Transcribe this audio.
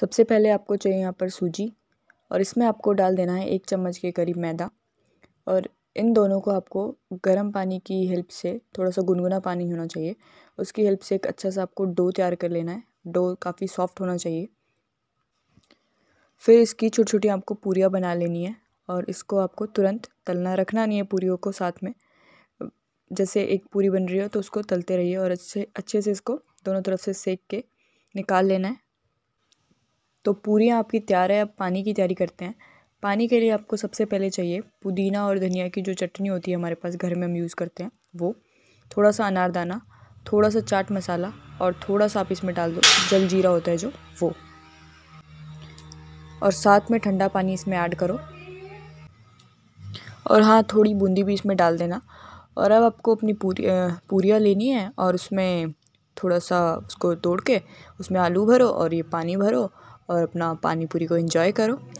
सबसे पहले आपको चाहिए यहाँ पर सूजी और इसमें आपको डाल देना है एक चम्मच के करीब मैदा और इन दोनों को आपको गर्म पानी की हेल्प से थोड़ा सा गुनगुना पानी होना चाहिए उसकी हेल्प से एक अच्छा सा आपको डो तैयार कर लेना है डो काफ़ी सॉफ्ट होना चाहिए फिर इसकी छोटी छोटी आपको पूरियाँ बना लेनी है और इसको आपको तुरंत तलना रखना नहीं है पूरीओं को साथ में जैसे एक पूरी बन रही हो तो उसको तलते रहिए और अच्छे अच्छे से इसको दोनों तरफ से सेक के निकाल लेना है तो पूरियाँ आपकी तैयार है अब पानी की तैयारी करते हैं पानी के लिए आपको सबसे पहले चाहिए पुदीना और धनिया की जो चटनी होती है हमारे पास घर में हम यूज़ करते हैं वो थोड़ा सा अनारदाना थोड़ा सा चाट मसाला और थोड़ा सा आप इसमें डाल दो जल जीरा होता है जो वो और साथ में ठंडा पानी इसमें ऐड करो और हाँ थोड़ी बूंदी भी इसमें डाल देना और अब आपको अपनी पूरी पूरियाँ लेनी है और उसमें थोड़ा सा उसको तोड़ के उसमें आलू भरो और ये पानी भरो और अपना पानी पूरी को इन्जॉय करो